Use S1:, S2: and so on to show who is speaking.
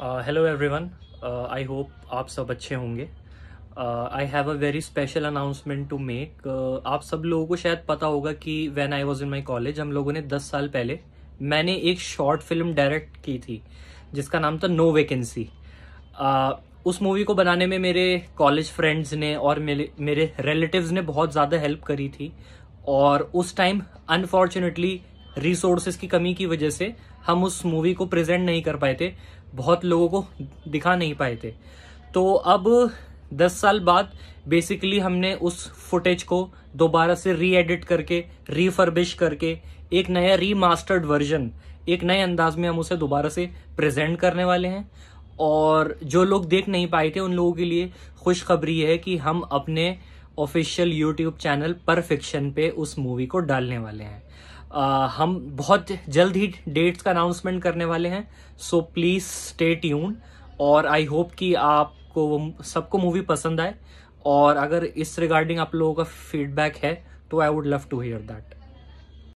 S1: hello everyone I hope आप सब अच्छे होंगे I have a very special announcement to make आप सब लोगों को शायद पता होगा कि when I was in my college हम लोगों ने 10 साल पहले मैंने एक शॉर्ट फिल्म डायरेक्ट की थी जिसका नाम था नो वेकेंसी uh, उस मूवी को बनाने में मेरे कॉलेज फ्रेंड्स ने और मेरे मेरे रिलेटिव्स ने बहुत ज़्यादा हेल्प करी थी और उस टाइम अनफॉर्चुनेटली रिसोर्सेज की कमी की वजह से हम उस मूवी को प्रेजेंट नहीं कर पाए थे बहुत लोगों को दिखा नहीं पाए थे तो अब दस साल बाद बेसिकली हमने उस फुटेज को दोबारा से रीएडिट करके रिफर्बिश करके एक नया रीमास्टर्ड वर्जन एक नए अंदाज में हम उसे दोबारा से प्रेजेंट करने वाले हैं और जो लोग देख नहीं पाए थे उन लोगों के लिए खुशखबरी है कि हम अपने ऑफिशियल यूट्यूब चैनल परफिक्शन पे उस मूवी को डालने वाले हैं आ, हम बहुत जल्द ही डेट्स का अनाउंसमेंट करने वाले हैं सो प्लीज़ स्टे ट्यून और आई होप कि आपको वो सबको मूवी पसंद आए और अगर इस रिगार्डिंग आप लोगों का फीडबैक है तो I would love to hear that